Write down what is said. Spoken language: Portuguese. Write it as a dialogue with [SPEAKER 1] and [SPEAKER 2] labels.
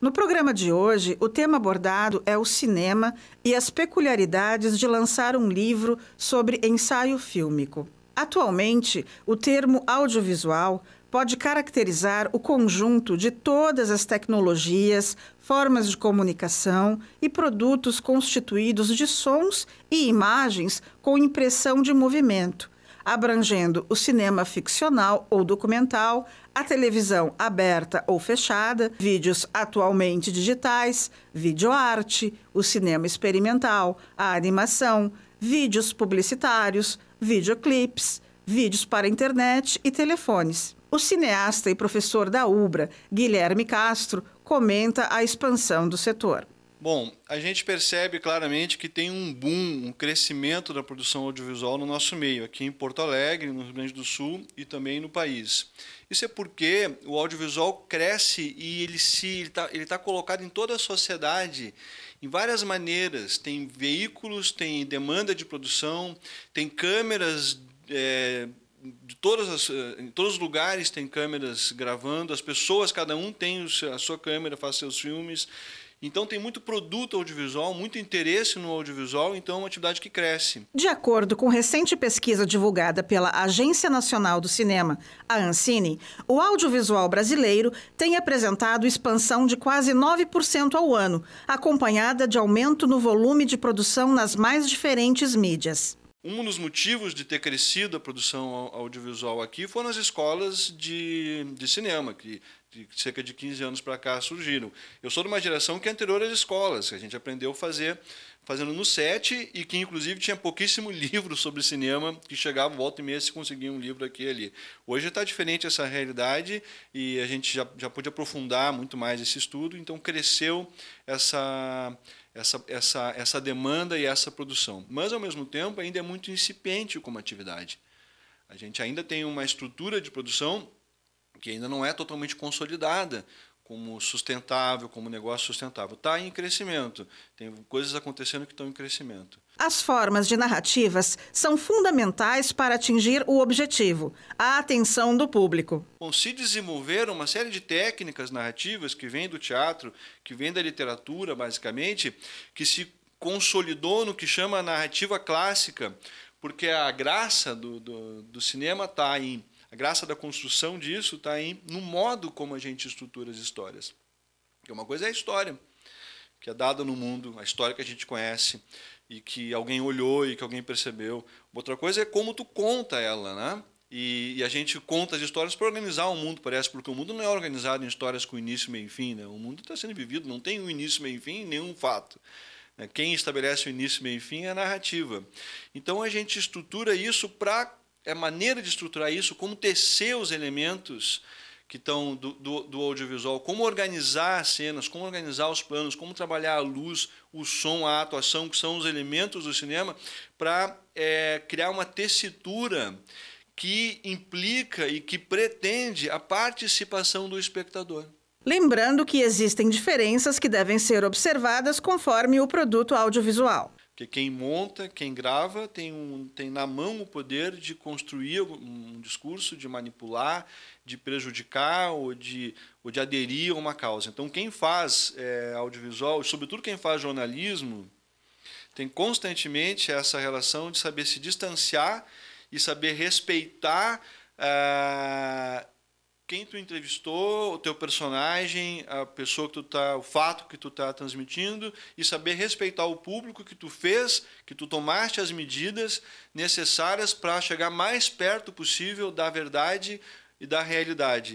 [SPEAKER 1] No programa de hoje, o tema abordado é o cinema e as peculiaridades de lançar um livro sobre ensaio fílmico. Atualmente, o termo audiovisual pode caracterizar o conjunto de todas as tecnologias, formas de comunicação e produtos constituídos de sons e imagens com impressão de movimento abrangendo o cinema ficcional ou documental, a televisão aberta ou fechada, vídeos atualmente digitais, videoarte, o cinema experimental, a animação, vídeos publicitários, videoclips, vídeos para internet e telefones. O cineasta e professor da UBRA, Guilherme Castro, comenta a expansão do setor.
[SPEAKER 2] Bom, a gente percebe claramente que tem um boom, um crescimento da produção audiovisual no nosso meio, aqui em Porto Alegre, no Rio Grande do Sul e também no país. Isso é porque o audiovisual cresce e ele se está ele tá colocado em toda a sociedade em várias maneiras. Tem veículos, tem demanda de produção, tem câmeras. É, de todas as, eh, em todos os lugares tem câmeras gravando, as pessoas, cada um tem a sua câmera, faz seus filmes. Então tem muito produto audiovisual, muito interesse no audiovisual, então é uma atividade que cresce.
[SPEAKER 1] De acordo com recente pesquisa divulgada pela Agência Nacional do Cinema, a Ancine, o audiovisual brasileiro tem apresentado expansão de quase 9% ao ano, acompanhada de aumento no volume de produção nas mais diferentes mídias.
[SPEAKER 2] Um dos motivos de ter crescido a produção audiovisual aqui foram as escolas de, de cinema, que de cerca de 15 anos para cá surgiram. Eu sou de uma geração que é anterior às escolas, que a gente aprendeu a fazer fazendo no set e que inclusive tinha pouquíssimo livro sobre cinema que chegava volta e meia se conseguia um livro aqui e ali. Hoje está diferente essa realidade e a gente já, já pôde aprofundar muito mais esse estudo, então cresceu essa, essa, essa, essa demanda e essa produção. Mas ao mesmo tempo ainda é muito incipiente como atividade. A gente ainda tem uma estrutura de produção que ainda não é totalmente consolidada como sustentável, como negócio sustentável. Está em crescimento, tem coisas acontecendo que estão em crescimento.
[SPEAKER 1] As formas de narrativas são fundamentais para atingir o objetivo, a atenção do público.
[SPEAKER 2] Bom, se desenvolveram uma série de técnicas narrativas que vêm do teatro, que vêm da literatura, basicamente, que se consolidou no que chama narrativa clássica, porque a graça do, do, do cinema está em a graça da construção disso está em no modo como a gente estrutura as histórias. Porque uma coisa é a história que é dada no mundo, a história que a gente conhece e que alguém olhou e que alguém percebeu. Outra coisa é como tu conta ela, né? E, e, a gente conta as histórias para organizar o mundo, parece, porque o mundo não é organizado em histórias com início, meio e fim. Né? O mundo está sendo vivido, não tem um início, meio e fim, nenhum fato. Né? Quem estabelece o início, meio e fim é a narrativa. Então a gente estrutura isso para é maneira de estruturar isso, como tecer os elementos que estão do, do, do, audiovisual, como organizar as cenas, como organizar os planos, como trabalhar a luz, o som, a atuação, que são os elementos do cinema, para é, criar uma tessitura que implica e que pretende a participação do espectador.
[SPEAKER 1] Lembrando que existem diferenças que devem ser observadas conforme o produto audiovisual.
[SPEAKER 2] Porque quem monta, quem grava, tem, um, tem na mão o poder de construir um discurso, de manipular, de prejudicar ou de, ou de aderir a uma causa. Então, quem faz é, audiovisual, e sobretudo quem faz jornalismo, tem constantemente essa relação de saber se distanciar e saber respeitar. a ah, quem tu entrevistou, o teu personagem, a pessoa que tu tá, o fato que tu tá transmitindo e saber respeitar o público que tu fez, que tu tomaste as medidas necessárias para chegar mais perto possível da verdade e da realidade.